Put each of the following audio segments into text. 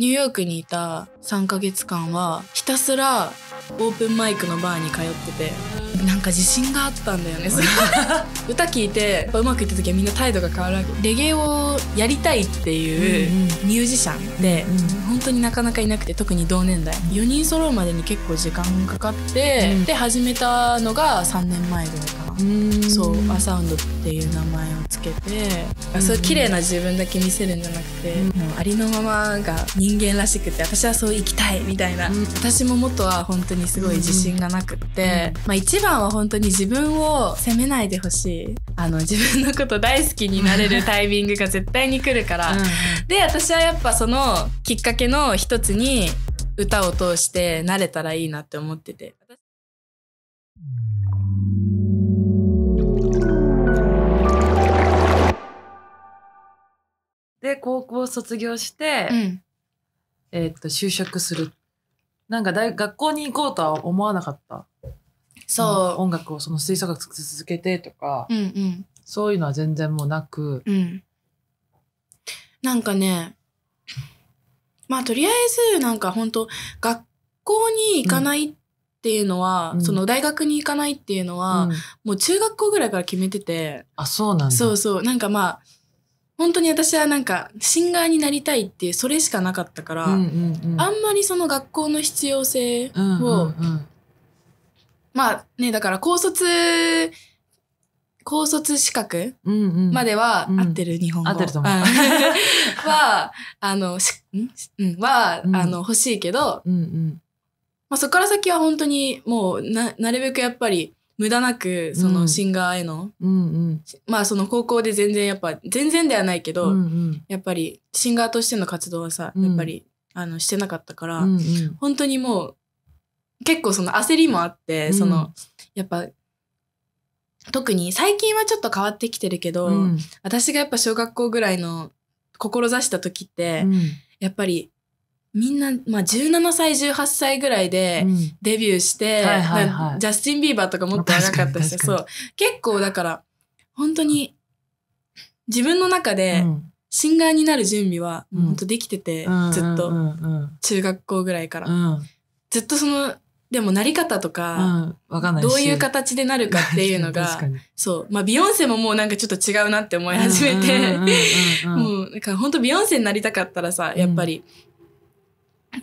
ニューヨークにいた3ヶ月間はひたすらオープンマイクのバーに通っててなんか自信があったんだよね歌聞いてやっぱうまくいった時はみんな態度が変わるわけレゲエをやりたいっていうミュージシャンで、うん、本当になかなかいなくて特に同年代4人揃うまでに結構時間かかって、で始めたのが3年前ぐらいかな。そうアサウンドっていう名前をつけてそう綺麗な自分だけ見せるんじゃなくて、もうありのままが人間らしくて私はそう生きたいみたいな、私も元は本当にすごい自信がなくって、まあ、一番は本当に自分を責めないでほしいあの自分のこと大好きになれるタイミングが絶対に来るからで私はやっぱそのきっかけの一つに歌を通して慣れたらいいなって思っててで高校卒業して、うん、えっと就職するなんか大学校に行こうとは思わなかったそう、音楽をその吹奏楽続けてとか、うんうん、そういうのは全然もうなく、うん、なんかねまあとりあえずなんか本当学校に行かないっていうのは、うん、その大学に行かないっていうのは、うん、もう中学校ぐらいから決めててあそうなんだそうそうなんかまあ本当に私はなんかシンガーになりたいってそれしかなかったから、うんうんうん、あんまりその学校の必要性を、うんうんうん、まあねだから高卒高卒資格までは合ってる日本語、うんうはあのし、うん は、うん、あの欲しいけど、うんうん、まあ、そこから先は本当にもうななるべくやっぱり無駄なくそのシンガーへの、うんまあその高校で全然やっぱ全然ではないけど、うんうん、やっぱりシンガーとしての活動はさ、やっぱりあのしてなかったから、うんうん、本当にもう結構その焦りもあって、そのやっぱ特に最近はちょっと変わってきてるけど、私がやっぱ小学校ぐらいの志した時って、やっぱりみんな、まあ、17歳18歳ぐらいでデビューして、ジャスティン・ビーバーとかもっと長かったしそう結構だから本当に自分の中でシンガーになる準備は本当できてて、うん、ずっと、中学校ぐらいから、うん、ずっとそのでもなり方とか,、どういう形でなるかっていうのがそうまあビヨンセももうなんかちょっと違うなって思い始めてもうなんか本当ビヨンセになりたかったらさやっぱり。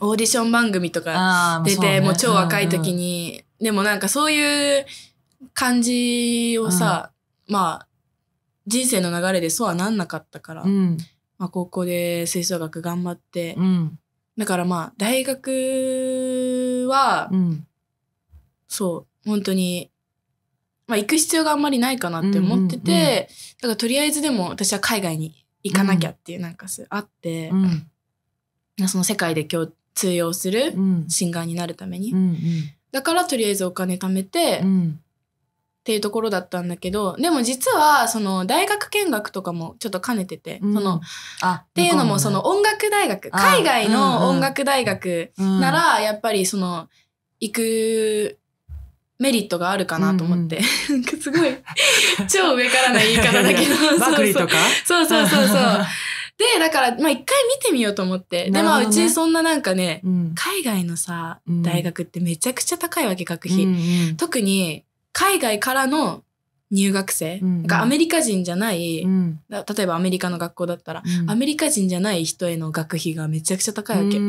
オーディション番組とか出て、もう超若い時に、でもなんかそういう感じをさ、まあ、人生の流れでそうはなんなかったから、まあ高校で吹奏楽頑張って、だからまあ大学は、そう、本当に、まあ行く必要があんまりないかなって思ってて、だからとりあえずでも私は海外に行かなきゃっていうなんかあって、その世界で今日通用するシンガーになるために、うんうんうん、だからとりあえずお金貯めて、うん、っていうところだったんだけどでも実はその大学見学とかもちょっと兼ねてて、うん、そのっていうのもその音楽大学海外の音楽大学ならやっぱりその行くメリットがあるかなと思って、うんうん、すごい超上からな言い方だけど バクリとかそうそうそうそう で、だから、まあ一回見てみようと思って。ね、で、まあうちそんななんかね、うん、海外のさ、大学ってめちゃくちゃ高いわけ、学費。うんうん、特に、海外からの入学生がアメリカ人じゃない、うん、例えばアメリカの学校だったら、うん、アメリカ人じゃない人への学費がめちゃくちゃ高いわけ、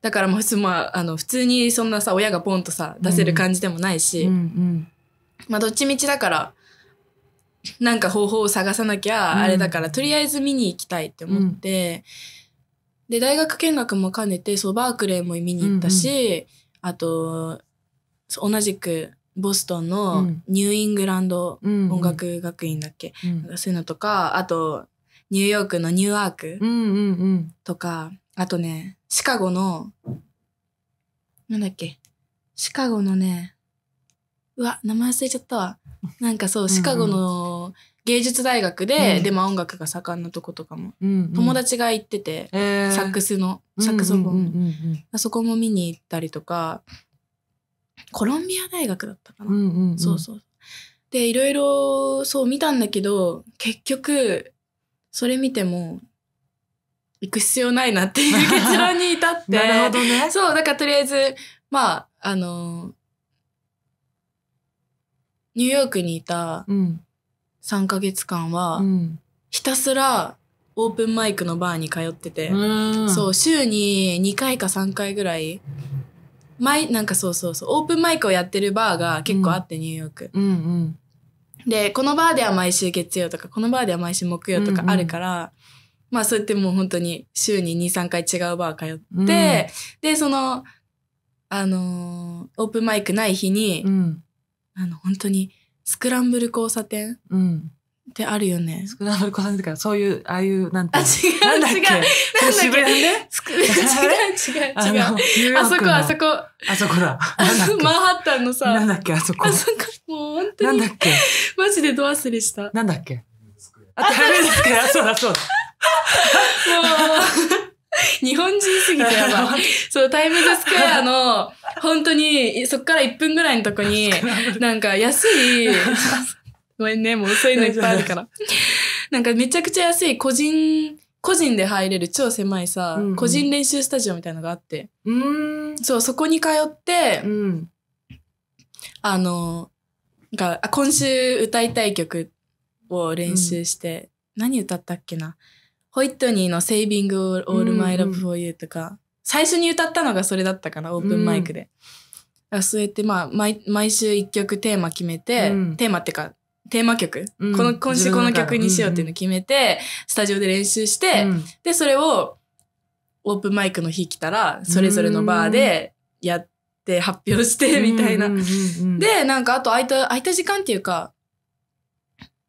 だからまあ、あの普通にそんなさ親がポンとさ出せる感じでもないし、まあ、どっちみちだからなんか方法を探さなきゃあれだから、うん、とりあえず見に行きたいって思って、うん、で大学見学も兼ねてそうバークレーも見に行ったし、うんうん、あと同じくボストンのニューイングランド音楽学院だっけ、うんうん、そういうのとかあとニューヨークのニューアークとか、あとねシカゴのなんだっけシカゴのねうわ、名前忘れちゃったわ。なんかそう、シカゴの芸術大学で、うん、で、も音楽が盛んなとことかも、うんうん、友達が行ってて、えー、サックスの、サックソフン、あそこも見に行ったりとか、コロンビア大学だったかな。そうそう。で、いろいろそう見たんだけど、結局、それ見ても、行く必要ないなっていう結論に至って。なるほどね。そう、だからとりあえず、まあ、あのーニューヨークにいた3ヶ月間は、ひたすらオープンマイクのバーに通ってて、うそう週に2回か3回ぐらい前なんかそうそうそうオープンマイクをやってるバーが結構あって、うん、ニューヨーク、うんうん、でこのバーでは毎週月曜とかこのバーでは毎週木曜とかあるから、うんうん、まあそうやってもう本当に週に23回違うバー通って、うん、でそのあのー、オープンマイクない日に、うんあの本当にスクランブル交差点うん。ってあるよね。スクランブル交差点ってか、そういう、ああいう、なんてあ、いう違うの。なんだっ違う。け 違う違う違うの、。ニュあそこあそこ、あそこだ。だマンハッタンのさ、なんだっけあそこあ。そこもう本当なんだっけマジでド忘れした。なんだっけあ、タイムズスクエア。そうだそうだ。う 日本人すぎてやばい。そう、タイムズスクエアの、本当に、そっから1分ぐらいのとこに、なんか安い、ごめんね、もうそういうのいっぱいあるから。なんかめちゃくちゃ安い個人、個人で入れる超狭いさ、うんうん、個人練習スタジオみたいのがあって。うんそう、そこに通って、うん、あの、か、今週歌いたい曲を練習して、うん、何歌ったっけなホイットニーの「セービング・オール・マイ・ラブ・フォー・ユー」とか、最初に歌ったのがそれだったかなオープンマイクで。うん、そうやってまあ毎毎週1曲テーマ決めて、うん、テーマってかテーマ曲、うん、この今週この曲にしようっていうのを決めて、スタジオで練習して、でそれをオープンマイクの日来たらそれぞれのバーでやって発表してみたいな。でなんかあと空いた空いた時間っていうか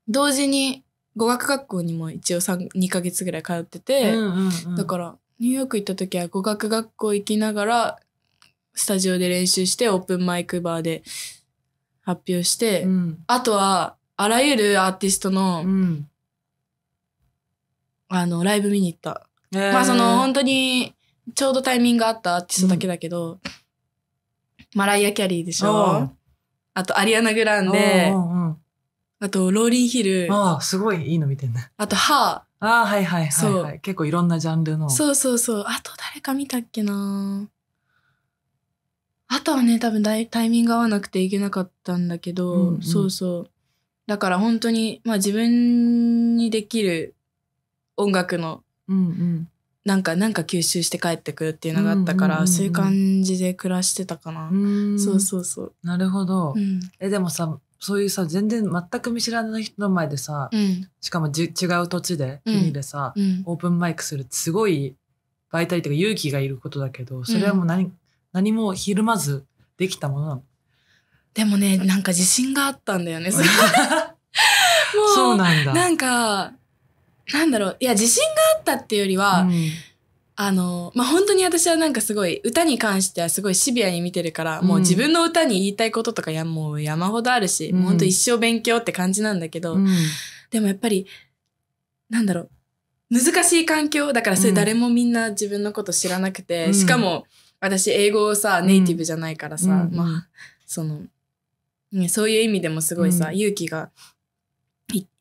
同時に語学学校にも一応2ヶ月ぐらい通ってて、だからニューヨーク行った時は語学学校行きながらスタジオで練習してオープンマイクバーで発表して、うん、あとはあらゆるアーティストの、うん、あのライブ見に行った、えー、まあその本当にちょうどタイミングがあったアーティストだけだけど、うん、マライア・キャリーでしょあとアリアナ・グランデあと、ローリンヒル。ああ、すごいいいの見てんね。あと、ハー。ああ、はいはいはい、はい、結構いろんなジャンルの。そうそうそう。あと誰か見たっけなあとはね、多分タイミング合わなくていけなかったんだけど、うんうん、そうそう。だから本当に、まあ自分にできる音楽の、うんうん、なんか、なんか吸収して帰ってくるっていうのがあったから、そういう感じで暮らしてたかな。うそうそうそう。なるほど。うん、え、でもさ、そういうさ全然全く見知らない人の前でさ、うん、しかも違う土地で国でさ、うん、オープンマイクするすごい媒体というか勇気がいることだけどそれはもう何,、何もひるまずできたものなのでもねなんか自信があったんだよね もうそうなんだなんかなんだろういや自信があったっていうよりは、あの、まあ、本当に私はなんかすごい歌に関してはすごいシビアに見てるから、うん、もう自分の歌に言いたいこととかやもう山ほどあるし、うん、もう本当一生勉強って感じなんだけど、うん、でもやっぱり、なんだろう、難しい環境だからそれ誰もみんな自分のこと知らなくて、しかも私英語をさ、ネイティブじゃないからさ、まあ、その、ね、そういう意味でもすごいさ、勇気が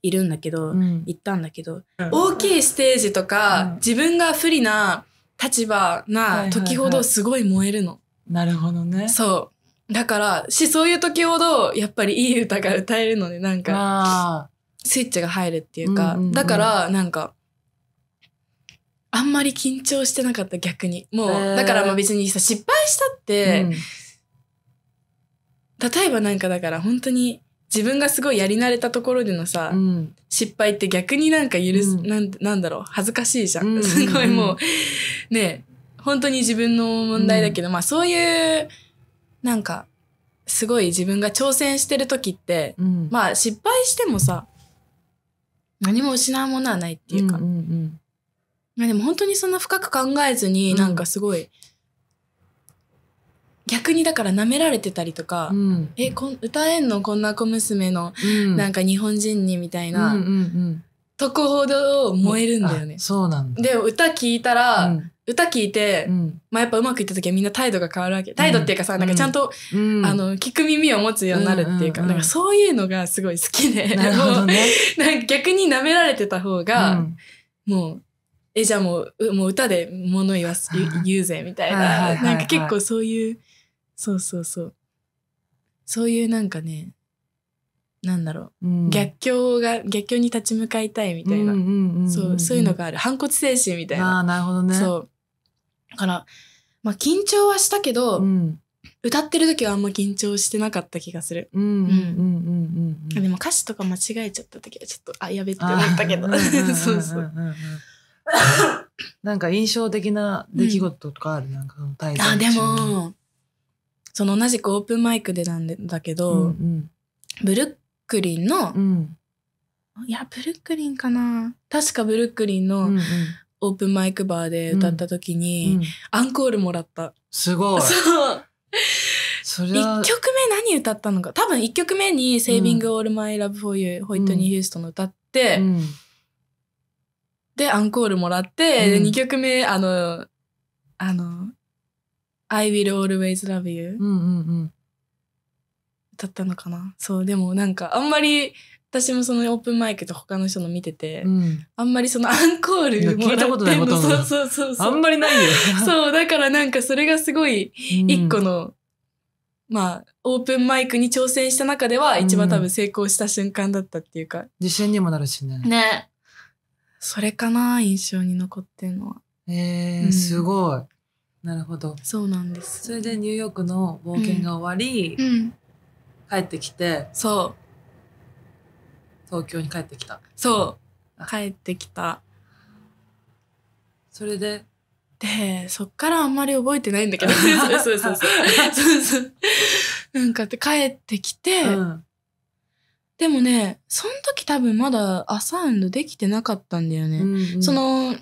いるんだけど、うん、行ったんだけど、大きいステージとか、自分が不利な立場な時ほどすごい燃えるの。なるほどね。そう。だから、し、そういう時ほど、やっぱりいい歌が歌えるので、なんか、スイッチが入るっていうか、うんうんうん、だから、なんか、あんまり緊張してなかった逆に。もう、えー、だからまあ別にさ、失敗したって、うん、例えばなんかだから本当に、自分がすごいやり慣れたところでのさ、うん、失敗って逆になんか許す、うん、なんなんだろう恥ずかしいじゃん、うん、すごいもうね本当に自分の問題だけど、まあそういうなんかすごい自分が挑戦してる時って、まあ失敗してもさ何も失うものはないっていうか、うんうんうん、でも本当にそんな深く考えずになんかすごい、逆にだから舐められてたりとか、うん、えこん歌えんのこんな小娘の、なんか日本人にみたいな、うんうんうんで燃えるんだよね。そうなんだ。で、歌聞いたら、うん、歌聞いて、うん、まあやっぱうまくいった時はみんな態度が変わるわけ。態度っていうかさ、うん、なんかちゃんと、あの、聞く耳を持つようになるっていうか、なんかそういうのがすごい好きで、なるどね、なんか逆に舐められてた方が、もう、え、じゃあもう、もう歌で物言わす、言うぜ、みたいな、なんか結構そういう、そうそうそうそういうなんかねなんだろう、うん、逆境が逆境に立ち向かいたいみたいなそうそういうのがある反骨精神みたいなあなるほどねそうだからまあ緊張はしたけど、うん、歌ってる時はあんま緊張してなかった気がするでも歌詞とか間違えちゃった時はちょっとあやべって思ったけどそうそうなんか印象的な出来事とかある、うん、なんかその体あでもその同じくオープンマイクでなんだけど、うんうん、ブルックリンの、うん、いやブルックリンかな確かブルックリンのオープンマイクバーで歌った時に、アンコールもらった。すごい そうそ1曲目何歌ったのか多分1曲目に「Saving All My Love for You、うん」ホイットニー・ヒューストンの歌って、うん、でアンコールもらって、うん、2曲目あのあの I will always love you、うんうんうん歌ったのかなそうでもなんかあんまり私もそのオープンマイクと他の人の見てて、うん、あんまりその アンコールもらってんのそうそうそうそうあんまりないよそうだからなんかそれがすごい一個の、うん、まあオープンマイクに挑戦した中では一番多分成功した瞬間だったっていうか、うん、自信にもなるしねねそれかな印象に残ってるのはえー、すごいなるほどそうなんですそれでニューヨークの冒険が終わり、うん、帰ってきてそう東京に帰ってきたそう帰ってきたそれででそっからあんまり覚えてないんだけど そうそうそう なんかって帰ってきて、うん、でもねその時多分まだアサウンドできてなかったんだよね、うんうん、その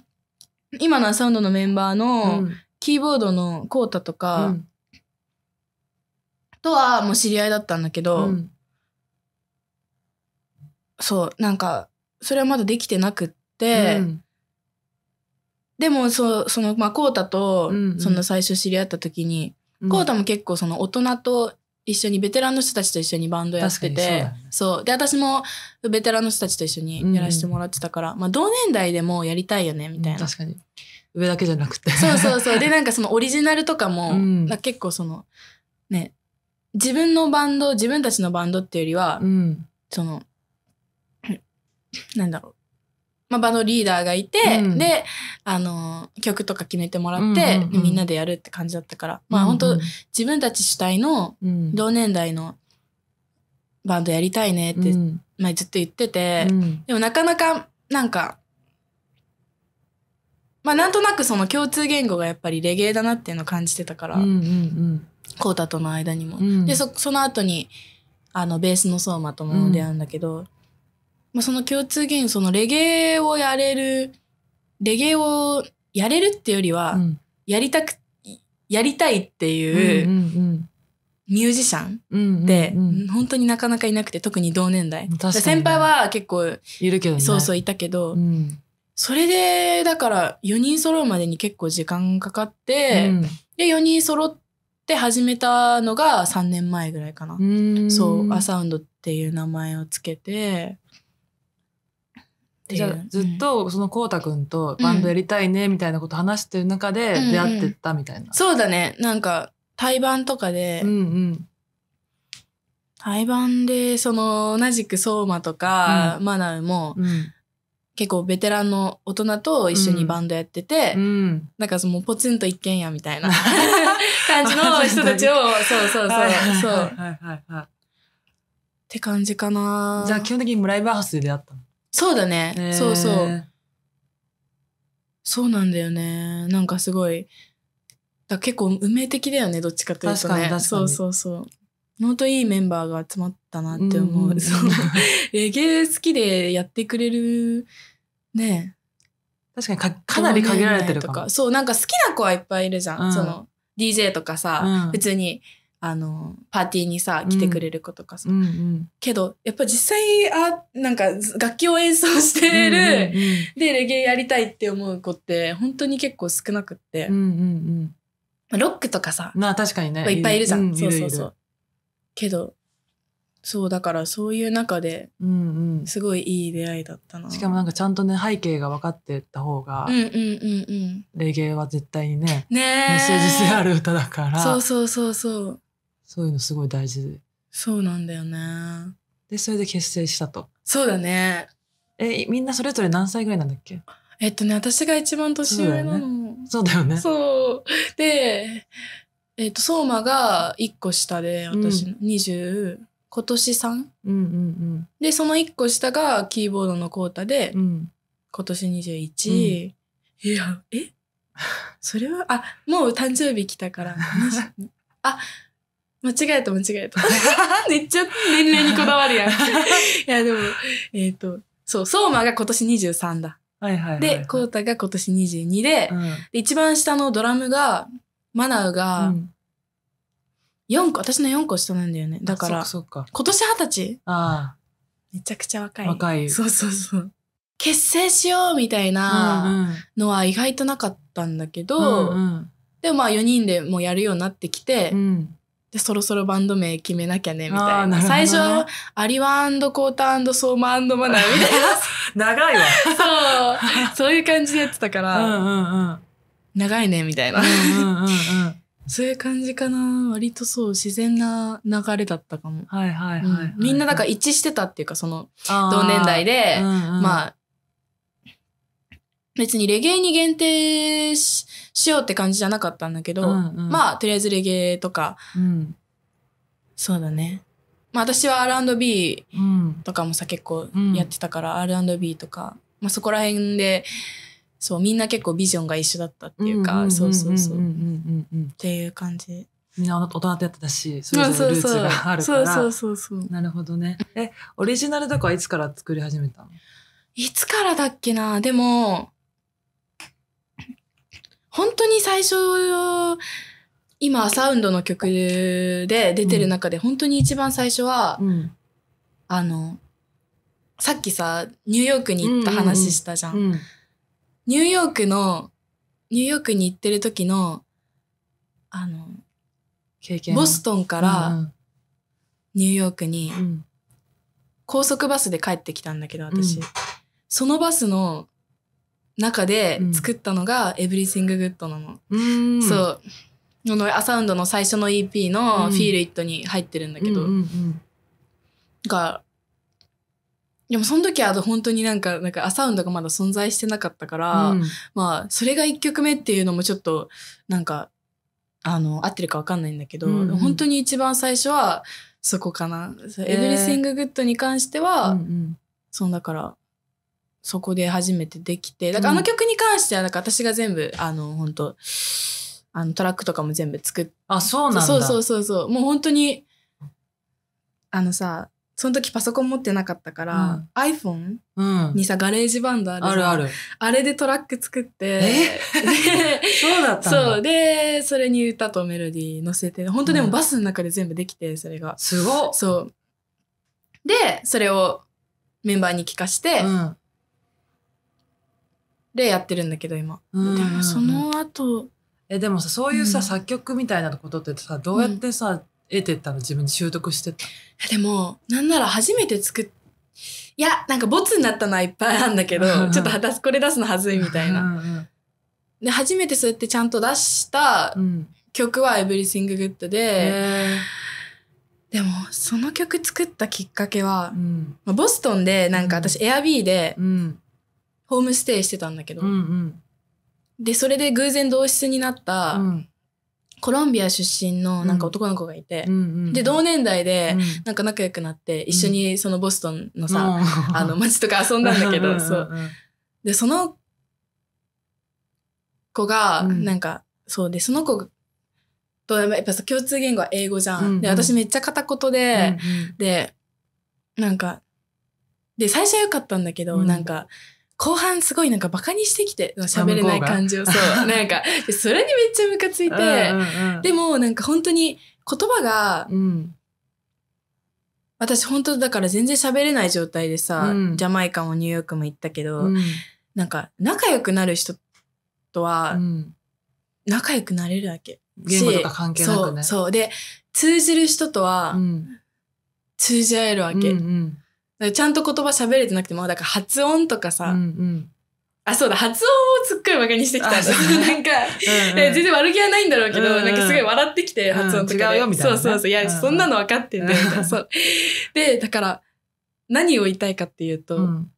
今のアサウンドのメンバーのキーボードのコータとか、うん、とはもう知り合いだったんだけど、うん、そうなんかそれはまだできてなくって、うん、でもそその、まあ、コータと、その最初知り合った時に、うん、コータも結構その大人と一緒にベテランの人たちと一緒にバンドやっててそう、ねう、で私もベテランの人たちと一緒にやらせてもらってたから、まあ、同年代でもやりたいよねみたいな。確かに上だけじゃなくて。そうそうそう。で、なんかそのオリジナルとかも、うん、結構その、ね、自分のバンド、自分たちのバンドっていうよりは、うん、その、なんだろう。まあ、バンドリーダーがいて、うん、で、あの、曲とか決めてもらって、うんうん、みんなでやるって感じだったから、まあ本当、うん自分たち主体の同年代のバンドやりたいねって、まあずっと言ってて、でもなかなか、なんか、まあ、なんとなくその共通言語がやっぱりレゲエだなっていうのを感じてたから、うんうんうんコータとの間にも、うん、でそその後にあのベースの相馬とも出会うんだけど、うん、まあ、その共通言そのレゲエをやれるレゲエをやれるってよりは、うん、やりたくやりたいっていう,、ミュージシャンって、本当になかなかいなくて特に同年代先輩は結構いるけど、ね、そうそういたけど、それで、だから4人揃うまでに結構時間かかって、うん、で、4人揃って始めたのが3年前ぐらいかな。うそう、アサウンドっていう名前をつけて、じゃずっとそのこうたくんとバンドやりたいねみたいなこと話してる中で出会ってったみたいな、うんうん、そうだねなんか対バンとかで、うんうん、対バンでその同じく相馬とか、うん、マナウも、うん、結構ベテランの大人と一緒にバンドやってて、うん、なんかそのポツンと一軒家みたいな 感じの人たちをそうそうそう、はい、そう。って感じかなじゃあ基本的にライブハウスで出会ったのそうだね、えー、そうそうそうなんだよねなんかすごいだ結構運命的だよねどっちかというとねそうそうそう本当いいメンバーが集まったなって思う。うん、レゲエ好きでやってくれるねえ確かにかかなり限られてるとかそうなんか好きな子はいっぱいいるじゃん、うん、その DJ とかさ、うん、普通にあのパーティーにさ来てくれる子とかさ、うんうんうん、けどやっぱ実際あなんか楽器を演奏してる、うんうんうん、でレゲエやりたいって思う子って本当に結構少なくって、うんうんうん、ロックとかさまあ確かにねいっぱいいるじゃん、そうそうそうけどそうだからそういう中でうんうん、すごいいい出会いだったな。しかもなんかちゃんとね背景が分かってた方が、うんうんうんうん。レゲエは絶対にねねえ。メッセージ性ある歌だからそうそうそうそう。そういうのすごい大事そうなんだよね。でそれで結成したとそうだね。えみんなそれぞれ何歳ぐらいなんだっけえっとね私が一番年上なの。そうだよねそう。で、えっと、相馬が一個下で、私の、20、今年 3?、でその1個下がキーボードのコータで、うん、今年21、うん、いやえ それはあもう誕生日来たから あ間違えた間違えた めっちゃ年齢にこだわるやんいやでもえっ、ー、とそう相馬が今年23だ、で浩太が今年22でうん、で一番下のドラムがマナウが、うん4個、私の4個下なんだよね。だから、そか今年二十歳ああ。めちゃくちゃ若い。若い。そうそうそう。結成しようみたいなのは意外となかったんだけど、うんうん、でもまあ4人でもやるようになってきて、うん、でそろそろバンド名決めなきゃねみたいな、ね、最初アリワコータソーママナーみたいな長いわそうそういう感じでやってたから、うんうんうん、長いねみたいな、うんうんうんそういう感じかな。割とそう、自然な流れだったかも。はいはいはい、はいうん、みんなだから一致してたっていうか、その、同年代で、うんうん、まあ、別にレゲエに限定しようって感じじゃなかったんだけど、うんうん、まあ、とりあえずレゲエとか、うん、そうだね。まあ私は R&B とかもさ、結構やってたから、うん、R&B とか、まあそこら辺で、そうみんな結構ビジョンが一緒だったっていうかそうそうそうっていう感じみんな大人とやってたしそれぞれルーツがあるからそうそうそうなるほどねえオリジナルとかはいつから作り始めたのいつからだっけなでも本当に最初今サウンドの曲で出てる中で、本当に一番最初は、うん、あのさっきさニューヨークに行った話したじゃん。うんうんうんニューヨークの、ニューヨークに行ってる時の、あの、経験ボストンからニューヨークに高速バスで帰ってきたんだけど、私。うんそのバスの中で作ったのが Everything Good なの。うんそう。このアサウンドの最初の EP のフィ Feel It に入ってるんだけど、うんうんでもその時は本当になんか、なんかアサウンドがまだ存在してなかったから、うん、まあ、それが1曲目っていうのもちょっと、なんか、あの、合ってるかわかんないんだけど、うんうん、本当に一番最初は、そこかな。エブリシンググッドに関しては、うんうん、そだから、そこで初めてできて、だからあの曲に関しては、なんか私が全部、あの、本当あのトラックとかも全部作って。あ、そうなんだ。そうそうそうそう。もう本当に、あのさ、その時パソコン持ってなかったから、うん、iPhone にさ、ガレージバンドあるあるある。あれでトラック作って、そうだったそう。で、それに歌とメロディー乗せて、本当でもバスの中で全部できて、それが。すごそう。で、それをメンバーに聞かして、うん、で、やってるんだけど、今。でも、その後、えでもさそういうさ、うん、作曲みたいなことってさどうやってさ、得てったの自分で習得してったでもなんなら初めて作っいやなんかボツになったのはいっぱいあるんだけどちょっと果たこれ出すのはずいみたいなで初めてそうやってちゃんと出した曲は「Everything Good で」ででもその曲作ったきっかけは、うん、まあ、ボストンでなんか私エアビーでホームステイしてたんだけど、うんうん、でそれで偶然同室になった、うんコロンビア出身のなんか男の子がいて、うん、で同年代でなんか仲良くなって一緒にそのボストンのさ、うん、あの 街とか遊んだんだけどそうでその子がなんか、そうでその子とやっぱ共通言語は英語じゃん、うんうん、で私めっちゃ片言で、うんうん、でなんかで最初は良かったんだけど、うん、なんか後半すごいなんかバカにしてきて喋れない感じをそう なんかそれにめっちゃムカついて、うんうん、でもなんか本当に言葉が、うん、私本当だから全然喋れない状態でさ、ジャマイカもニューヨークも行ったけど、うん、なんか仲良くなる人とは仲良くなれるわけ。言語とか関係なくね。そうで通じる人とは通じ合えるわけ。うんうんちゃんと言葉喋れてなくても、だから発音とかさ、うんうんあ、そうだ、発音をすっごい馬鹿にしてきたん なんか、うんうん、全然悪気はないんだろうけど、うんうん、なんかすごい笑ってきて、発音とか、うん、違うよ、みたいな、ね、そうそうそう。いや、うん、そんなの分かってんだよ、いで、だから、何を言いたいかっていうと、うん、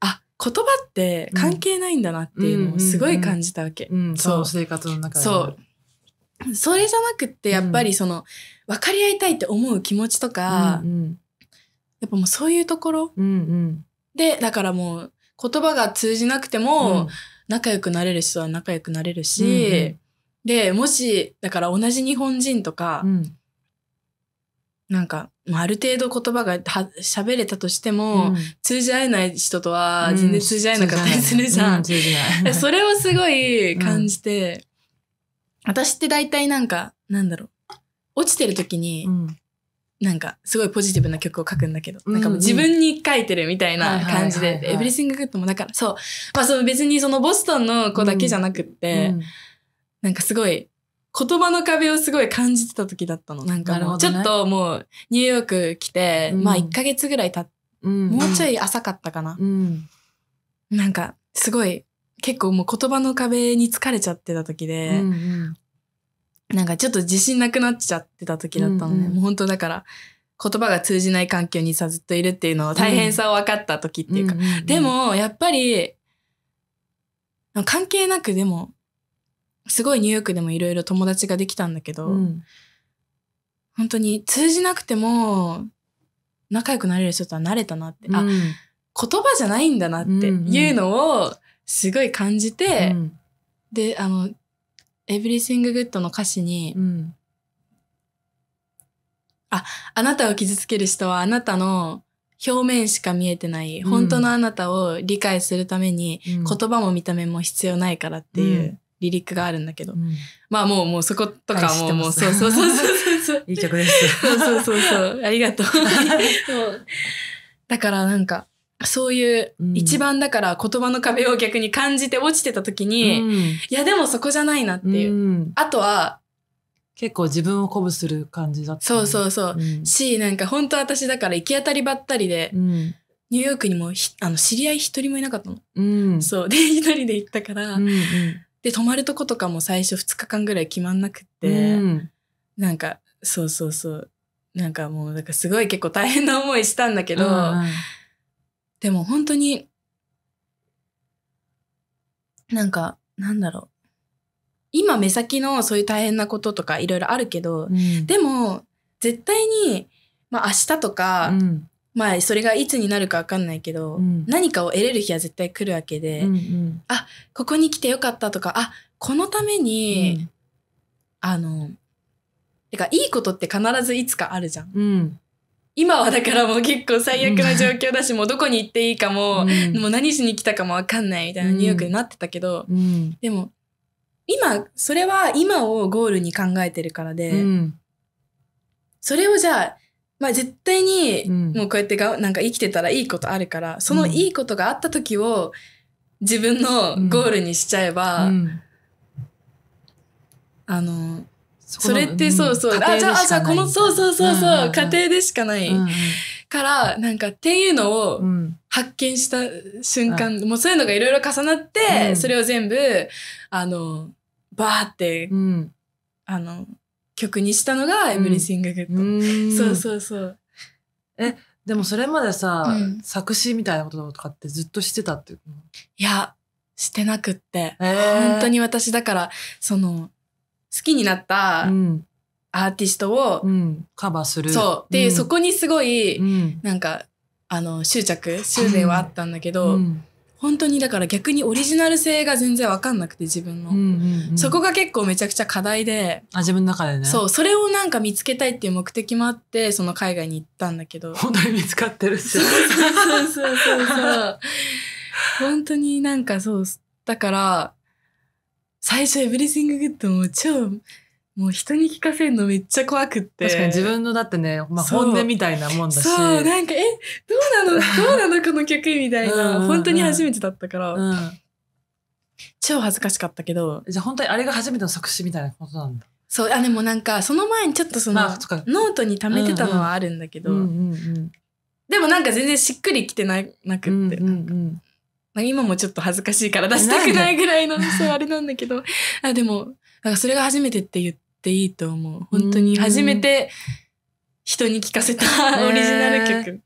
あ、言葉って関係ないんだなっていうのをすごい感じたわけ。そう、生活の中で。そう。それじゃなくって、やっぱりその、分かり合いたいって思う気持ちとか、うんうんやっぱもうそういうところ、うんうん、でだからもう言葉が通じなくても仲良くなれる人は仲良くなれるし、うんうん、でもしだから同じ日本人とか、うん、なんかある程度言葉が喋れたとしても、うん、通じ合えない人とは全然通じ合えなかったりするじゃん。それをすごい感じて、うん、私って大体なんかなんだろう落ちてる時に、なんかすごいポジティブな曲を書くんだけど、うんうん、なんかもう自分に書いてるみたいな感じで、エブリシンググッドもだから、そう。まあその別にそのボストンの子だけじゃなくって、うんうん、なんかすごい言葉の壁をすごい感じてた時だったの。なんかもうちょっともうニューヨーク来て、まあ1ヶ月ぐらい経って、うん、もうちょい浅かったかな。うん、なんかすごい結構もう言葉の壁に疲れちゃってた時で、うんうん、なんかちょっと自信なくなっちゃってた時だったのね。うんうん、もう本当だから、言葉が通じない環境にさずっといるっていうのは大変さを分かった時っていうか。でも、やっぱり、関係なくでも、すごいニューヨークでもいろいろ友達ができたんだけど、うん、本当に通じなくても仲良くなれる人とは慣れたなって、うん、あ、言葉じゃないんだなっていうのをすごい感じて、うん、で、あの、エブリシンググッドの歌詞に、うん、あ、あなたを傷つける人はあなたの表面しか見えてない、本当のあなたを理解するために、言葉も見た目も必要ないからっていうリリックがあるんだけど、うん、まあもうもうそことかもうそうそうそうそうそうそう いい曲です そうそうそうそうありがとう だからなんかそういう一番だから言葉の壁を逆に感じて落ちてた時に、うん、いやでもそこじゃないなっていう。うん、あとは、結構自分を鼓舞する感じだった、そうそうそう。うん、し、なんか本当私だから行き当たりばったりで、ニューヨークにもあの知り合い一人もいなかったの。そうで一人で行ったから、うんうん、で泊まるとことかも最初二日間ぐらい決まんなくて、うん、なんかそうそうそうなんかもうなんかすごい結構大変な思いしたんだけど、うんでも本当に、なんか、なんだろう。今目先のそういう大変なこととかいろいろあるけど、うん、でも、絶対に、まあ明日とか、うん、まあそれがいつになるか分かんないけど、うん、何かを得れる日は絶対来るわけで、うんうん、あここに来てよかったとかあこのために、うん、あのてかいいことって必ずいつかあるじゃん。今はだからもう結構最悪な状況だし、もうどこに行っていいかも、もう何しに来たかもわかんないみたいなニューヨークになってたけど、でも、今、それは今をゴールに考えてるからで、それをじゃあ、まあ絶対に、もうこうやってが、なんか生きてたらいいことあるから、そのいいことがあった時を自分のゴールにしちゃえば、あの、それってそうそう、あじゃあじゃあこのそうそうそうそう,、家庭でしかない、うんからなんかっていうのを発見した瞬間、うん、もうそういうのがいろいろ重なって、うん、それを全部あのバーって、あの曲にしたのが「エブリシング・グッド」そうそうそうえでもそれまでさ、作詞みたいなこととかってずっとしてたっていういやしてなくって、えー、本当に私だからその好きになったアーティストを、うん、カバーする。そう。で、そこにすごい、なんか、あの、執着、執念はあったんだけど、本当にだから逆にオリジナル性が全然わかんなくて自分の、うんうんうん、そこが結構めちゃくちゃ課題であ自分の中でねそうそれをなんか見つけたいっていう目的もあってその海外に行ったんだけど本当に見つかってるっそうそうそうそう本当になんかそうだから最初エブリシンググッドも超もう人に聞かせるのめっちゃ怖くって。確かに自分のだってね、まあ、本音みたいなもんだし。そう、なんか、え、どうなのどうなのこの曲みたいうんうんうなん。本当に初めてだったから、うん。超恥ずかしかったけど。じゃあ本当にあれが初めての作詞みたいなことなんだ。そう、あ、でもなんか、その前にちょっとその、まあ、ノートに貯めてたのはあるんだけど、うんうんうん。でもなんか全然しっくりきてななくって、うんうんうん。まあ、今もちょっと恥ずかしいから出したくないぐらいの、そう、あれなんだけど、あでも、なんかそれが初めてって言っていいと思う。本当に初めて人に聞かせたオリジナル曲。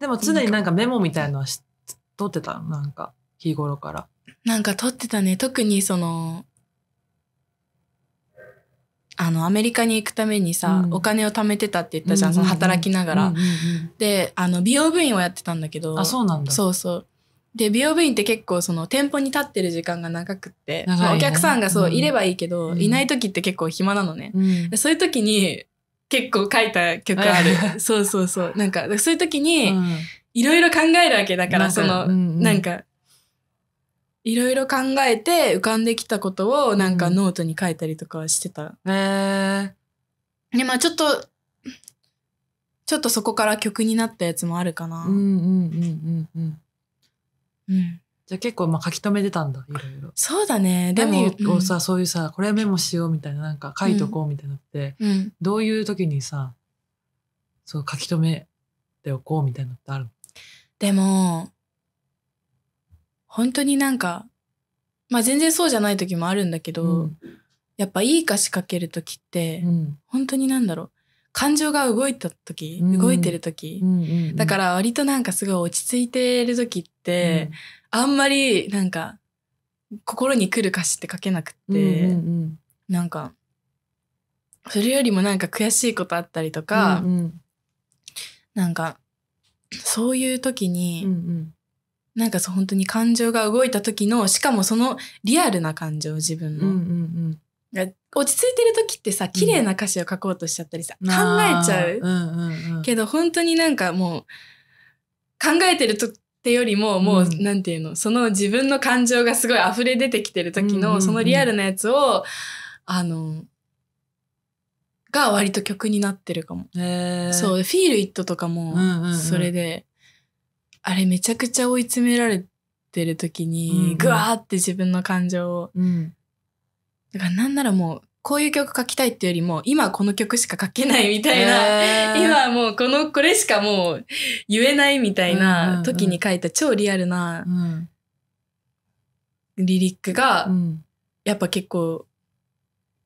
でも常になんかメモみたいのは取ってたなんか、日頃から。なんか撮ってたね。特にその、あの、アメリカに行くためにさ、うん、お金を貯めてたって言ったじゃん、その働きながら。で、あの、美容部員をやってたんだけど。あ、そうなんだ。そうそう。で美容部員って結構その店舗に立ってる時間が長くって、ね、お客さんがそういればいいけど、うん、いない時って結構暇なのね、うん、そういう時に結構書いた曲あるそうそうそうなんかそういう時にいろいろ考えるわけだから、その、うんなんかいろいろ考えて浮かんできたことをなんかノートに書いたりとかしてた。うん、えー、でまあちょっとちょっとそこから曲になったやつもあるかな。うんうんうんうんうん。うん、じゃあ結構まあ書き留めてたんだいろいろそうだねでも何をさ、うん、そういうさこれメモしようみたいななんか書いとこうみたいなって、うん、どういう時にさそう書き留めておこうみたいなのってあるのでも本当になんかまあ全然そうじゃない時もあるんだけど、やっぱいい歌詞書ける時って、本当になんだろう感情が動いた時、うん、動いてる時、うんうんうん、だから割となんかすごい落ち着いてる時って、うん、あんまりなんか心に来る歌詞って書けなくって、うんうん、なんかそれよりもなんか悔しいことあったりとか、うんうん、なんかそういう時に、うんうん、なんかそう本当に感情が動いた時のしかもそのリアルな感情自分の、うんうんうん、落ち着いてる時ってさ綺麗な歌詞を書こうとしちゃったりさ、うん、考えちゃううんうんうん、けど本当になんかもう考えてるとってよりももう、うん、なんていうのその自分の感情がすごい溢れ出てきてる時の、うんうんうん、そのリアルなやつをあのが割と曲になってるかも。そう「ィール・イット」とかも、うんうんうん、それであれめちゃくちゃ追い詰められてる時に、うんうん、ぐわーって自分の感情を。うんだからなんならもう、こういう曲書きたいっていうよりも、今この曲しか書けないみたいな、えー、今もうこの、これしかもう言えないみたいな時に書いた超リアルなリリックが、やっぱ結構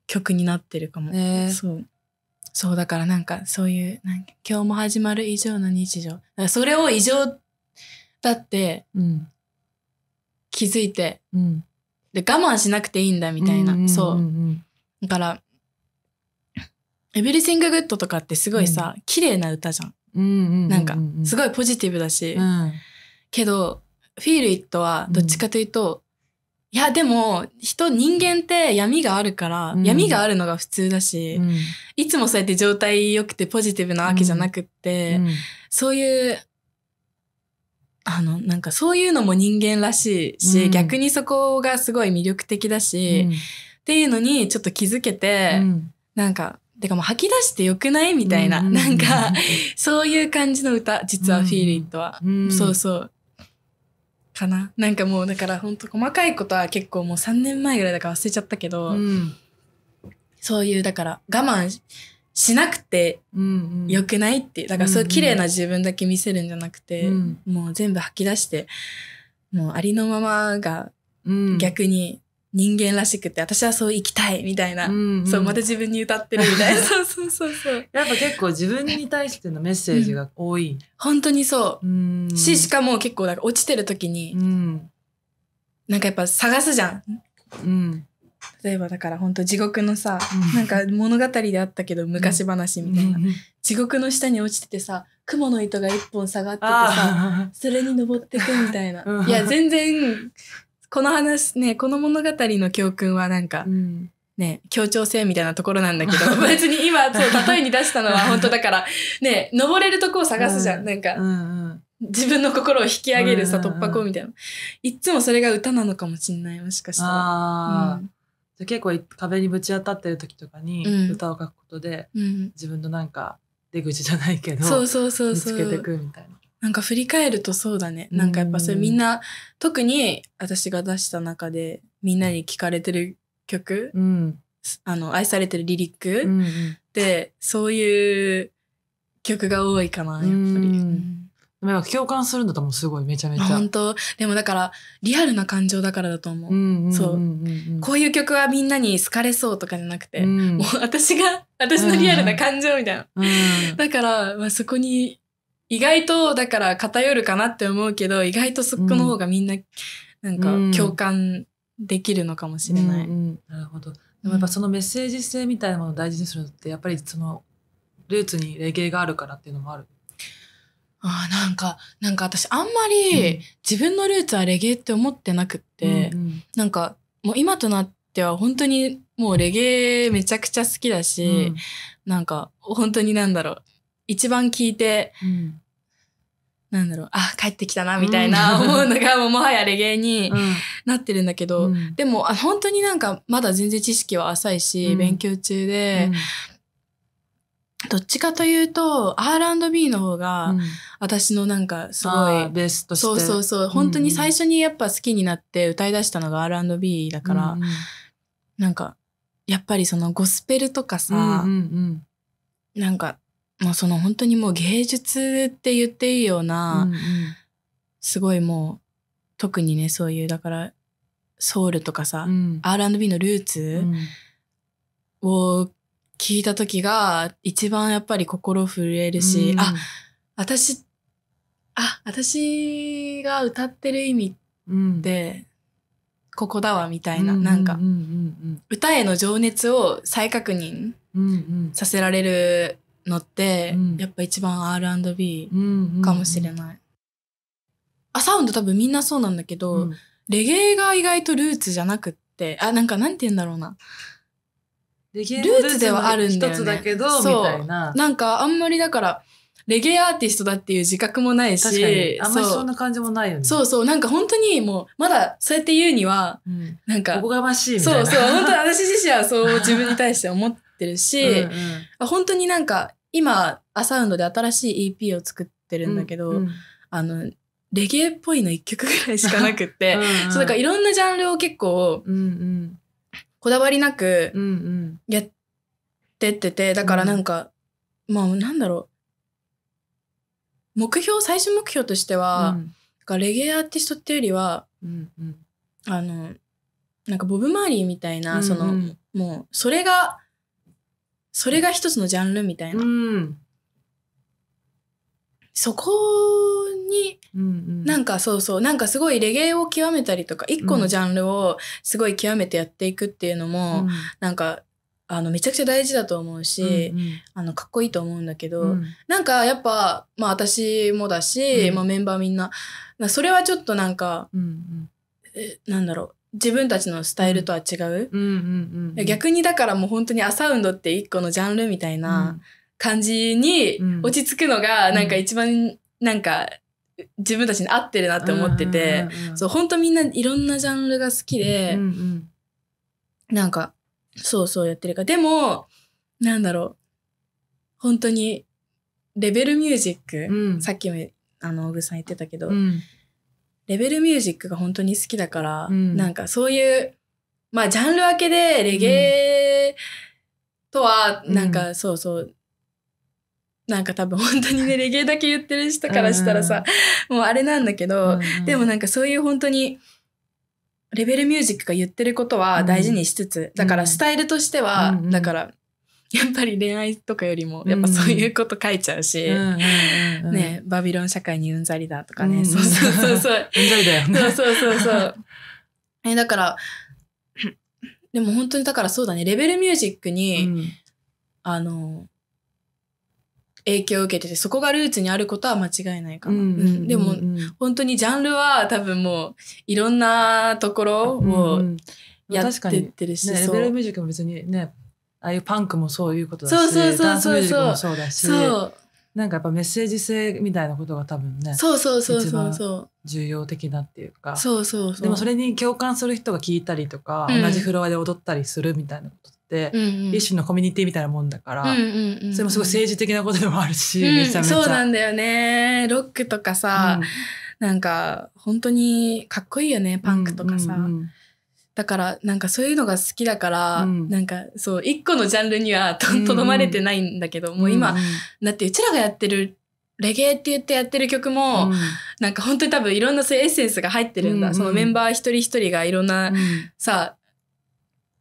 曲になってるかも。えー、そう。そうだからなんかそういうなんか今日も始まる以上の日常それを異常だって気づいて、うん、で我慢しなくていいんだみたいな、そうだから「エブリシング・グッド」とかってすごいさ、うん、綺麗な歌じゃん,、なんかすごいポジティブだし、うん、けど「フィール・イット」はどっちかというと、うん、いやでも人人間って闇があるから、闇があるのが普通だし、いつもそうやって状態良くてポジティブなわけじゃなくって、そういうあの、なんかそういうのも人間らしいし、うん、逆にそこがすごい魅力的だし、うん、っていうのにちょっと気づけて、うん、なんか、てかもう吐き出してよくないみたいな、うん、なんか、そういう感じの歌、実はフィールイットは。そうそう。かな。なんかもうだからほんと細かいことは結構もう3年前ぐらいだから忘れちゃったけど、そういうだから我慢しなくてよくないってだからそういう綺麗な自分だけ見せるんじゃなくて、うんうん、もう全部吐き出してもうありのままが逆に人間らしくて私はそう生きたいみたいな、うんうん、そうまた自分に歌ってるみたいな そうそうそうそうやっぱ結構自分に対してのメッセージが多い、うん、本当にそうししかも結構か落ちてる時に、うん、なんかやっぱ探すじゃん、うん、例えばだから本当地獄のさ、うん、なんか物語であったけど昔話みたいな、うん、地獄の下に落ちててさ雲の糸が一本下がっててさそれに登ってくみたいな、うん、いや全然この話ねこの物語の教訓はなんか、ね、協調性みたいなところなんだけど、別に今、そう、例えに出したのは 本当だから、ね、登れるとこを探すじゃん、なんか、自分の心を引き上げるさ、突破口みたいな。いつもそれが歌なのかもしんない、もしかしたら。で結構壁にぶち当たってる時とかに歌を書くことで、うん、自分のなんか出口じゃないけどそうそうそうそう見つけてくみたいな。なんか振り返るとそうだね。なんかやっぱそれみんな、うん、特に私が出した中でみんなに聞かれてる曲、うん、あの愛されてるリリック、うん、でそういう曲が多いかなやっぱり。うんでも共感するんだともうすごいめちゃめちゃ。本当でもだからリアルな感情だからだと思う。そう。こういう曲はみんなに好かれそうとかじゃなくて、うん、もう私が私のリアルな感情みたいな。うんうん、だから、まあ、そこに意外とだから偏るかなって思うけど意外とそこの方がみんななんか共感できるのかもしれない。なるほど。でもやっぱそのメッセージ性みたいなものを大事にするのってやっぱりそのルーツにレゲエがあるからっていうのもある。あなんかなんか私あんまり自分のルーツはレゲエって思ってなくって、うん、なんかもう今となっては本当にもうレゲエめちゃくちゃ好きだし、うん、なんか本当になんだろう一番聞いて、うん、なんだろうあ帰ってきたなみたいな思うのが、もうもはやレゲエになってるんだけど、うん、でもあ本当になんかまだ全然知識は浅いし、勉強中で、どっちかというと、R&B の方が、私のなんかすごい、うん、ベースとして。そうそうそう、本当に最初にやっぱ好きになって歌い出したのが R&B だから、うん、なんか、やっぱりそのゴスペルとかさ、うんうんうん、なんか、もうその本当にもう芸術って言っていいような、うんうん、すごいもう、特にね、そういう、だから、ソウルとかさ、うん、R&B のルーツを聞いた時が一番やっぱり心震えるし、うん、あ、私、あ、私が歌ってる意味って、ここだわみたいな、なんか、歌への情熱を再確認させられるのって、やっぱ一番 R&B かもしれない。あ、サウンド多分みんなそうなんだけど、レゲエが意外とルーツじゃなくって、あ、なんかなんて言うんだろうな。レゲエルーツではあるんだよ、ね、つだけど、そうみたいな。なんかあんまりだから、レゲエアーティストだっていう自覚もないし、あんまりそんな感じもないよね。そうそう、なんか本当にもう、まだそうやって言うには、うん、なんか、おこがましいみたいな。そうそう、本当に私自身はそう自分に対して思ってるし、うんうん、本当になんか、今、アサウンドで新しい EP を作ってるんだけど、うんうん、あの、レゲエっぽいの1曲ぐらいしかなくって、うんうん、そう、だからいろんなジャンルを結構、うんうんこだわりなくやってってて、だからなんか、まあなんだろう目標最終目標としては、うん、レゲエアーティストっていうよりは、うんうん、あのなんかボブ・マーリーみたいな、うんうん、そのもうそれがそれが一つのジャンルみたいな、うん、そこに、うんうん、なんかそうそうなんかすごいレゲエを極めたりとか一個のジャンルをすごい極めてやっていくっていうのも、うん、なんかあのめちゃくちゃ大事だと思うし、うんうん、あのかっこいいと思うんだけど、うん、なんかやっぱ、まあ、私もだし、うん、まあ、メンバーみんなそれはちょっとなんか、うんうん、なんだろう自分たちのスタイルとは違う,、逆にだからもう本当にアサウンドって一個のジャンルみたいな。うん感じに落ち着くのが、なんか一番、なんか、自分たちに合ってるなって思ってて、そう、本当みんないろんなジャンルが好きで、なんか、そうそうやってるかでも、なんだろう、本当に、レベルミュージック、さっきも、あの、小栗さん言ってたけど、レベルミュージックが本当に好きだから、なんかそういう、まあ、ジャンル分けで、レゲエとは、なんか、そうそう、なんか多分本当にね、レゲエだけ言ってる人からしたらさ、もうあれなんだけど、でもなんかそういう本当に、レベルミュージックが言ってることは大事にしつつ、だからスタイルとしては、だから、やっぱり恋愛とかよりも、やっぱそういうこと書いちゃうし、ね、バビロン社会にうんざりだとかね、そうそうそうそう。んざりだよそうそうそうそう。え、だから、でも本当にだからそうだね、レベルミュージックに、あの、影響を受けてて、そこがルーツにあることは間違いないかな。うんうんうんうん、でも、本当にジャンルは多分もう、いろんなところをやってってるし。うんうん、ね、レベルミュージックも別にね、ああいうパンクもそういうことだし、そうそうそうそうそうそうそうそうそうそうそうそうなんかやっぱメッセージ性みたいなことが多分ねそうそうそうそうそう重要的なっていうかそうそうそうでもそれに共感する人が聞いたりとか、うん、同じフロアで踊ったりするみたいなことって、うんうん、一種のコミュニティみたいなもんだから、うんうんうんうん、それもすごい政治的なことでもあるし、うん、めちゃめちゃそうなんだよねロックとかさ、うん、なんか本当にかっこいいよねパンクとかさ、うんうんうんだからなんかそういうのが好きだから、うん、なんかそう一個のジャンルにはとどまれてないんだけど、うん、もう今、うん、だってうちらがやってるレゲエって言ってやってる曲も、うん、なんか本当に多分いろんなそういうエッセンスが入ってるんだ、うんそのメンバー一人一人がいろんな、うん、さ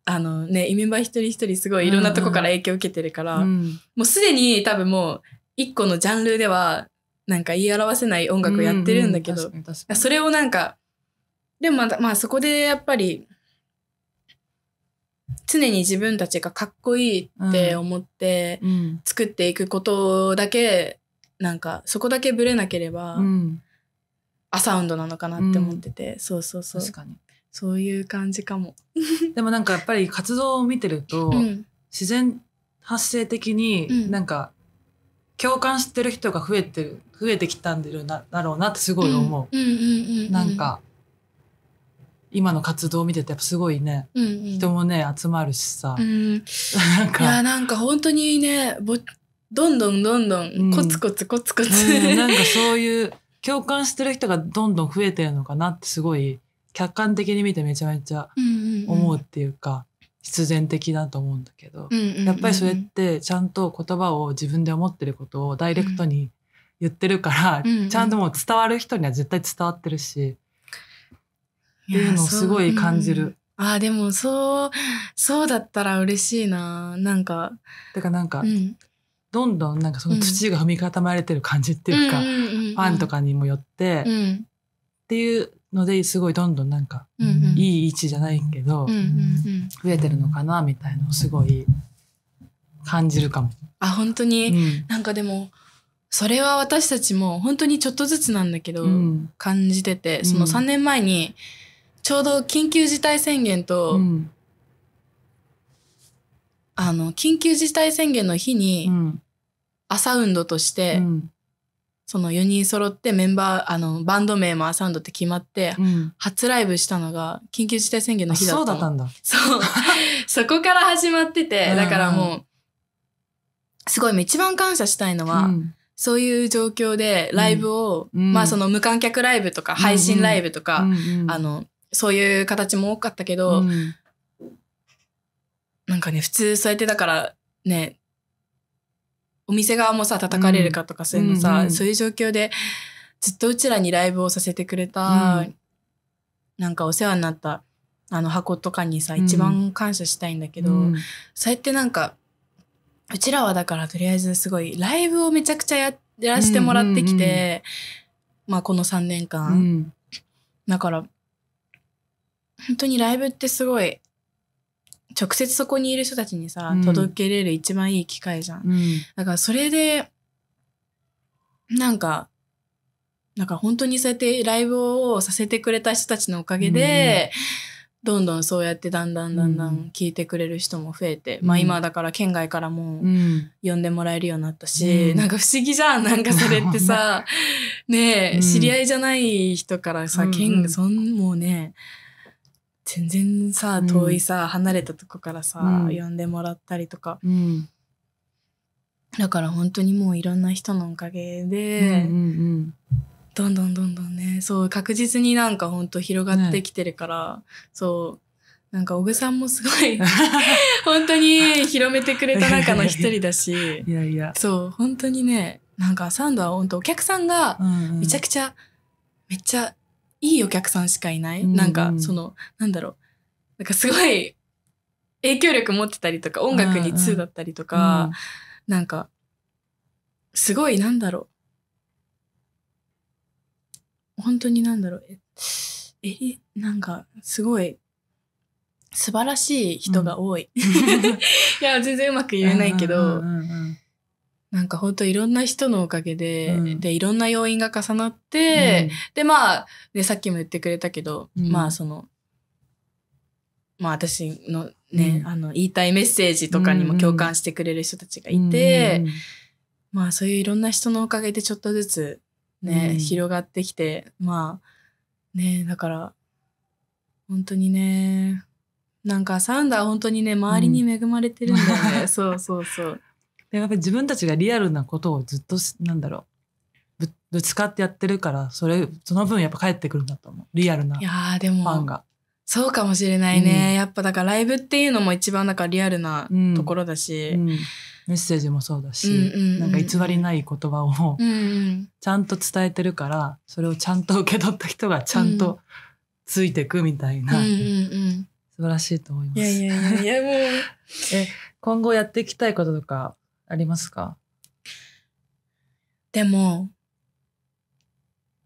あのねメンバー一人一人すごいいろんなとこから影響を受けてるから、うんもうすでに多分もう一個のジャンルではなんか言い表せない音楽をやってるんだけど、うんうん、それをなんかでもままあそこでやっぱり常に自分たちがかっこいいって思って作っていくことだけ、うん、なんかそこだけブレなければ、うん、アサウンドなのかなって思ってて、うん、そうそうそう確かにそういう感じかも でもなんかやっぱり活動を見てると、自然発生的になんか共感してる人が増えてる増えてきたんだろうなってすごい思う。なんか今の活動を見ててやっぱすごいね、うんうん、人もね集まるしさ、うん、なんかいやなんか本当にねぼどんどんどんどんコツコツコツコツ、うんなんかそういう共感してる人がどんどん増えてるのかなってすごい客観的に見てめちゃめちゃ思うっていうか、うんうんうん、必然的だと思うんだけど、うんうんうん、やっぱりそれってちゃんと言葉を自分で思ってることをダイレクトに言ってるから、うんうん、ちゃんともう伝わる人には絶対伝わってるし。っていうのをすごい感じる。うん、あでもそうそうだったら嬉しいななんか。だからなんか、うん、どんどんなんかその土が踏み固まれてる感じっていうか、ファンとかにもよって、うん、っていうのですごいどんどんなんか、うんうん、いい位置じゃないけど、増えてるのかなみたいのをすごい感じるかも。あ本当に、うん、なんかでもそれは私たちも本当にちょっとずつなんだけど、うん、感じててその3年前に、ちょうど緊急事態宣言と、うん、あの緊急事態宣言の日に、朝運動として、うん、その4人揃ってメンバーあのバンド名もアウンドって決まって、うん、初ライブしたのが緊急事態宣言の日だったそうだったんだそう そこから始まっててだからもうすごい一番感謝したいのは、そういう状況でライブを、うん、まあその無観客ライブとか配信ライブとか、うんうん、あの、そういう形も多かったけど、うん、なんかね普通そうやってだからねお店側もさ叩かれるかとかそういうのさ、うんそういう状況でずっとうちらにライブをさせてくれた、うん、なんかお世話になったあの箱とかにさ、一番感謝したいんだけど、うん、そうやってなんかうちらはだからとりあえずすごいライブをめちゃくちゃやらせてもらってきて、うんうんうん、まあこの3年間、だから本当にライブってすごい直接そこにいる人たちにさ、うん、届けれる一番いい機会じゃん。うん、だからそれで、なんか、なんか本当にそうやってライブをさせてくれた人たちのおかげで、うん、どんどんそうやってだんだんだんだん聞いてくれる人も増えて、まあ今だから県外からも呼んでもらえるようになったし、うん、なんか不思議じゃんなんかそれってさ ねえ、知り合いじゃない人からさ、県そんもうね全然さ遠いさ、うん、離れたとこからさ、うん、呼んでもらったりとか、うん、だから本当にもういろんな人のおかげで、うんうんうん、どんどんどんどんねそう確実になんか本当広がってきてるから、ね、そうなんか小栗さんもすごい 本当に広めてくれた中の一人だしいやいやそう本当にねなんかサンドは本当お客さんがめちゃくちゃ、うんうん、めっちゃいいお客さんしかいない、うん、なんかそのなんだろうなんかすごい影響力持ってたりとか音楽に通だったりとか、なんかすごいなんだろう本当になんだろうええなんかすごい素晴らしい人が多い、うん、いや全然うまく言えないけど、うんうんうんうん、なんか本当いろんな人のおかげで、うん、で、いろんな要因が重なって、うん、で、まあ、ね、さっきも言ってくれたけど、うん、まあその、まあ私のね、あの、言いたいメッセージとかにも共感してくれる人たちがいて、まあそういういろんな人のおかげでちょっとずつね、広がってきて、まあ、ね、だから、本当にね、なんかサンダー本当にね、周りに恵まれてるんだよね。そうそうそう。やっぱり自分たちがリアルなことをずっとなんだろうぶぶつかってやってるからそれその分やっぱ帰ってくるんだと思うリアルなファンが。そうかもしれないね、うん、やっぱだからライブっていうのも一番だからリアルなところだし、うんうん、メッセージもそうだし、うんうんうん、なんか偽りない言葉をちゃんと伝えてるから、それをちゃんと受け取った人がちゃんとついてくみたいな、うんうんうん、素晴らしいと思います。いやいやいやもう え今後やっていきたいこととかありますかでも、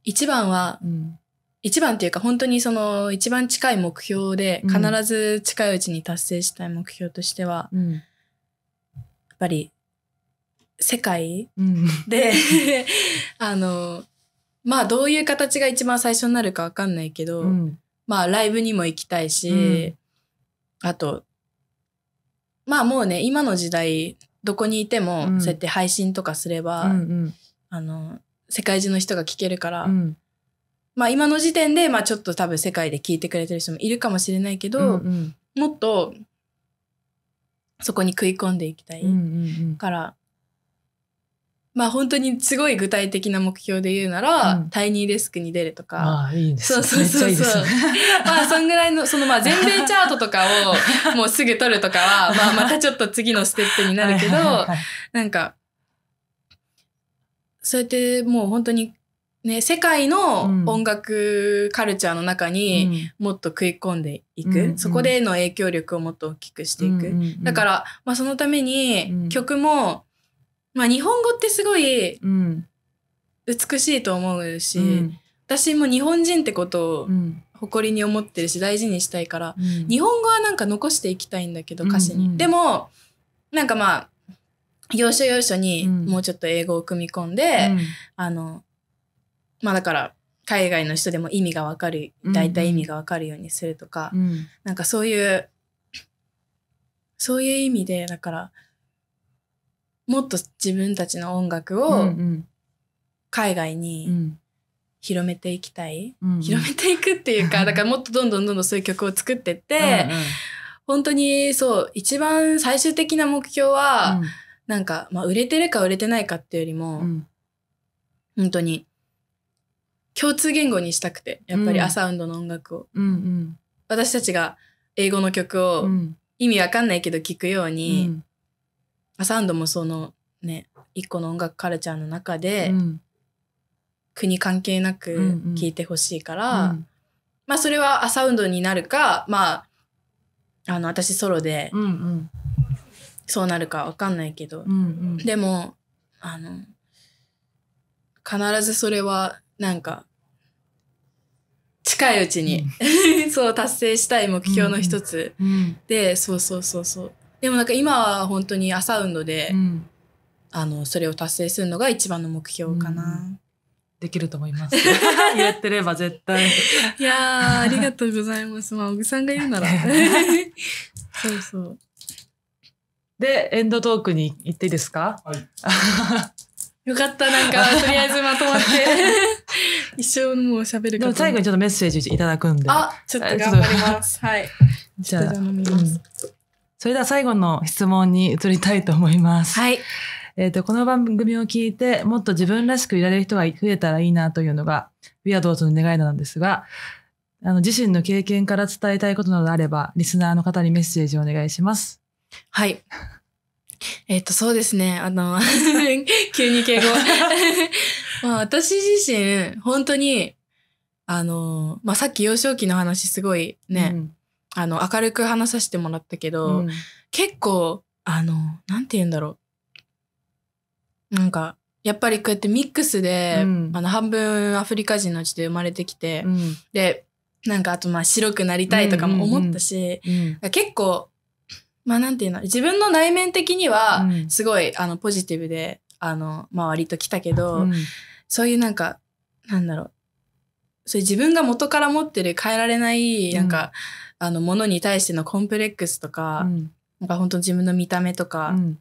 一番は、うん、一番っていうか本当にその一番近い目標で必ず近いうちに達成したい目標としては、うん、やっぱり世界、うん、で あのまあどういう形が一番最初になるか分かんないけど、うん、まあライブにも行きたいし、うん、あとまあもうね今の時代どこにいても、うん、そうやって配信とかすれば、うんうん、あの世界中の人が聞けるから、うん、まあ今の時点で、まあ、ちょっと多分世界で聞いてくれてる人もいるかもしれないけど、うんうん、もっとそこに食い込んでいきたいから、まあ本当にすごい具体的な目標で言うなら、うん、タイニーデスクに出るとか。ああ、いいです、ね、そうそうそう。いいね、まあそんぐらいの、そのまあ全米チャートとかをもうすぐ取るとかは、まあまたちょっと次のステップになるけど、なんか、そうやってもう本当にね、世界の音楽カルチャーの中にもっと食い込んでいく、うん、そこでの影響力をもっと大きくしていく、うん、だから、まあ、そのために曲もまあ、日本語ってすごい美しいと思うし、うん私も日本人ってことを誇りに思ってるし大事にしたいから、うん、日本語はなんか残していきたいんだけど歌詞に、うんうん、でもなんかまあ要所要所にもうちょっと英語を組み込んで、うん、あのまあだから海外の人でも意味がわかる大体意味がわかるようにするとか、うん、なんかそういうそういう意味でだからもっと自分たちの音楽を海外に広めていきたい、うんうん、広めていくっていうか だからもっとどんどんどんどんそういう曲を作ってって、うんうん、本当にそう一番最終的な目標は、うん、なんか、まあ、売れてるか売れてないかっていうよりも、うん、本当に共通言語にしたくてやっぱりアサウンドの音楽を、うんうんうん、私たちが英語の曲を意味わかんないけど聴くように、うんアサンドもそのね一個の音楽カルチャーの中で、うん、国関係なく聴いてほしいから、うんうん、まあそれはアサウンドになるかまああの私ソロで、うんうん、そうなるか分かんないけど、うんうん、でもあの必ずそれはなんか近いうちに そう達成したい目標の一つ、うんうん、でそうそうそうそうでもなんか今は本当に朝運動で、うん、あのそれを達成するのが一番の目標かな。うん、できると思います。や ってれば絶対。いやありがとうございます。まあ小木さんが言うなら。そうそう。でエンドトークに行っていいですか。はい、よかったなんかとりあえずまとまって。一生もう喋るかも最後にちょっとメッセージいただくんで。あちょっと頑張ります。はい。じゃあ。それでは最後の質問に移りたいと思います。はい。えっ、ー、と、この番組を聞いて、もっと自分らしくいられる人が増えたらいいなというのが、ウィアドーズの願いなんですが、あの、自身の経験から伝えたいことなどあれば、リスナーの方にメッセージをお願いします。はい。えっ、ー、と、そうですね。あの、急に敬語。まあ、私自身、本当に、あの、まあ、さっき幼少期の話すごいね、うんあの明るく話させてもらったけど、うん、結構あのなんて言うんだろうなんかやっぱりこうやってミックスで、うん、あの半分アフリカ人のうちで生まれてきて、うん、でなんかあとまあ白くなりたいとかも思ったし、結構まあなんていうの自分の内面的にはすごい、あのポジティブであの、まあ、割と来たけど、そういうなんかなんだろうそういう自分が元から持ってる変えられないなんか、あのものに対してのコンプレックスとか、うん、なんか本当自分の見た目とか、うん、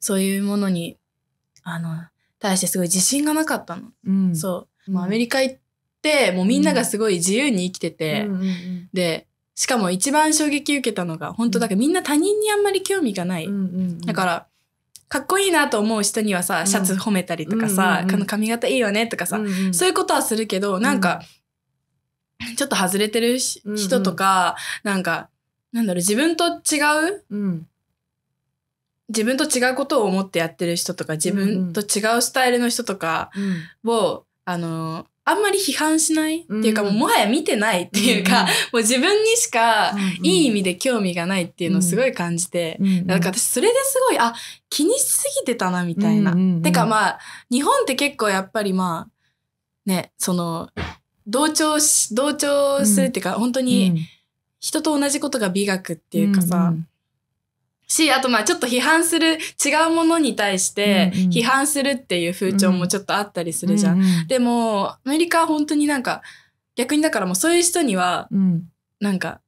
そういうものにあの対してすごい自信がなかったの。うん、そう、もうアメリカ行ってもうみんながすごい自由に生きてて、でしかも一番衝撃受けたのが本当だからみんな他人にあんまり興味がない。だからかっこいいなと思う人にはさシャツ褒めたりとかさ、この髪型いいよねとかさ、そういうことはするけどなんか、ちょっと外れてるし、うんうん、人とか、なんか、なんだろう、自分と違う、うん、自分と違うことを思ってやってる人とか、自分と違うスタイルの人とかを、うん、あの、あんまり批判しないっていうか、うん、もうもはや見てないっていうか、うん、もう自分にしかいい意味で興味がないっていうのをすごい感じて、うん、なんか私それですごい、あ、気にしすぎてたなみたいな。てかまあ、日本って結構やっぱりまあ、ね、その、同調し、同調するっていうか、うん、本当に、人と同じことが美学っていうかさ、うんうん、し、あとまあちょっと批判する、違うものに対して批判するっていう風潮もちょっとあったりするじゃん。うんうん、でも、アメリカは本当になんか、逆にだからもうそういう人には、なんか、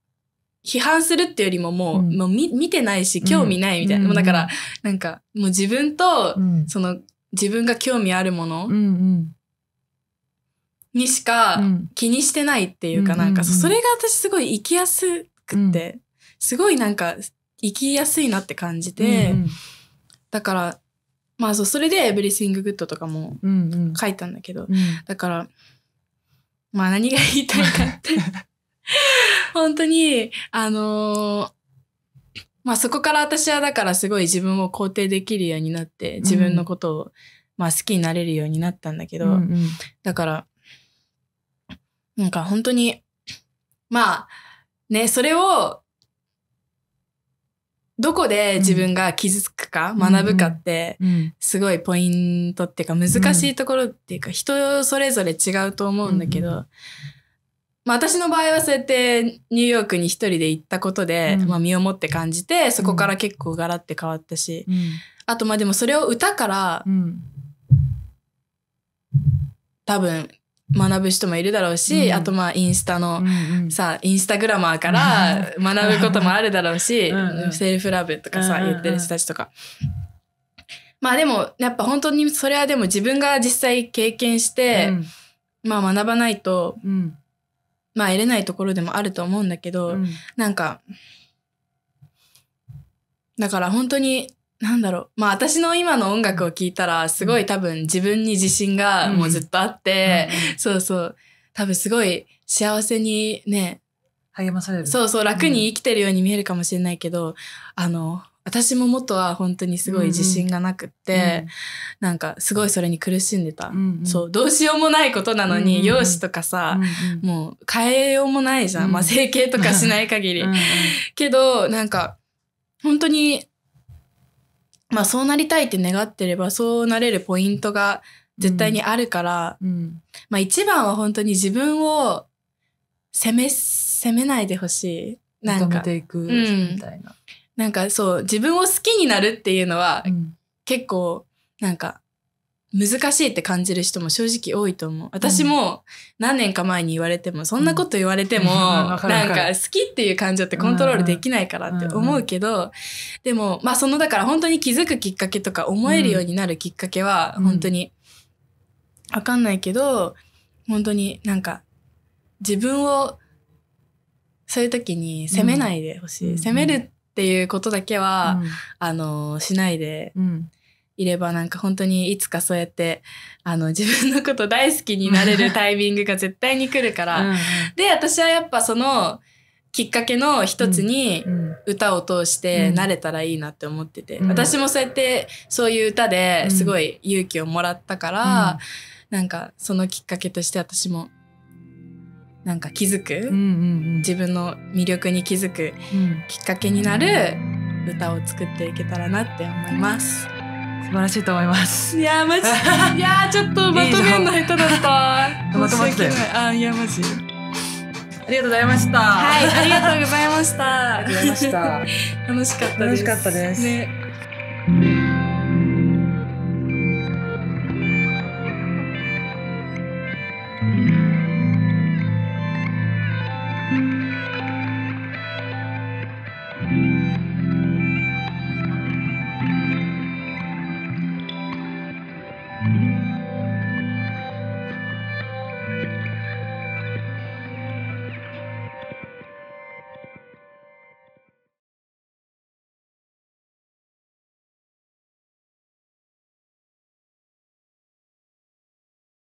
批判するっていうよりももう、うん、もう見てないし、興味ないみたいな。うん、もうだから、なんか、もう自分と、その、自分が興味あるものにしか気にしてないっていうか、うん、なんかそれが私すごい生きやすくって、うん、すごいなんか生きやすいなって感じて、うんうん、だからまあそうそれで「エブリシング・グッド」とかも書いたんだけど、うんうん、だからまあ何が言いたいかって 本当にあのー、まあそこから私はだからすごい自分を肯定できるようになって自分のことを、まあ好きになれるようになったんだけど、うんうん、だからなんか本当に、まあ、ね、それを、どこで自分が傷つくか、学ぶかって、すごいポイントっていうか難しいところっていうか、人それぞれ違うと思うんだけど、まあ私の場合はそうやってニューヨークに一人で行ったことで、まあ身をもって感じて、そこから結構ガラって変わったし、あとまあでもそれを歌から、多分学ぶ人もいるだろうし、うん、あとまあインスタの、うんうん、さインスタグラマーから学ぶこともあるだろうし うん、セルフラブとかさ、言ってる人たちとか。まあでもやっぱ本当にそれはでも自分が実際経験して、うん、まあ学ばないと、うん、まあ得れないところでもあると思うんだけど、うん、なんかだから本当になんだろう。まあ私の今の音楽を聴いたら、すごい多分自分に自信がもうずっとあって、うん、そうそう。多分すごい幸せにね、励まされる。そうそう、楽に生きてるように見えるかもしれないけど、うん、あの、私も元は本当にすごい自信がなくって、うん、なんかすごいそれに苦しんでた、うんうん、そうどうしようもないことなのに、うんうん、容姿とかさ、うんうん、もう変えようもないじゃん、うん、まあ整形とかしない限りけどなんか本当にまあそうなりたいって願ってればそうなれるポイントが絶対にあるから、うんうん、まあ一番は本当に自分を責め、責めないでほしい。なんか。ていくみたいな、うん、なんかそう、自分を好きになるっていうのは、結構、なんか、難しいって感じる人も正直多いと思う。私も何年か前に言われても、そんなこと言われても、なんか好きっていう感情ってコントロールできないからって思うけど、でも、まあそのだから本当に気づくきっかけとか思えるようになるきっかけは、本当にわかんないけど、本当になんか自分をそういう時に責めないでほしい。責めるっていうことだけは、あの、しないで、いればなんか本当にいつかそうやってあの自分のこと大好きになれる タイミングが絶対に来るからうん、で私はやっぱそのきっかけの一つに歌を通してなれたらいいなって思ってて、うん、私もそうやってそういう歌ですごい勇気をもらったから、うん、なんかそのきっかけとして私もなんか気づく、うんうんうん、自分の魅力に気づくきっかけになる歌を作っていけたらなって思います。素晴らしいと思います。いやマジ、いやちょっとまとめんの下手だった。まとまってあいやマジ。ありがとうございました。はい、ありがとうございました。ありがとうございました。楽しかったです。楽しかったです。ね。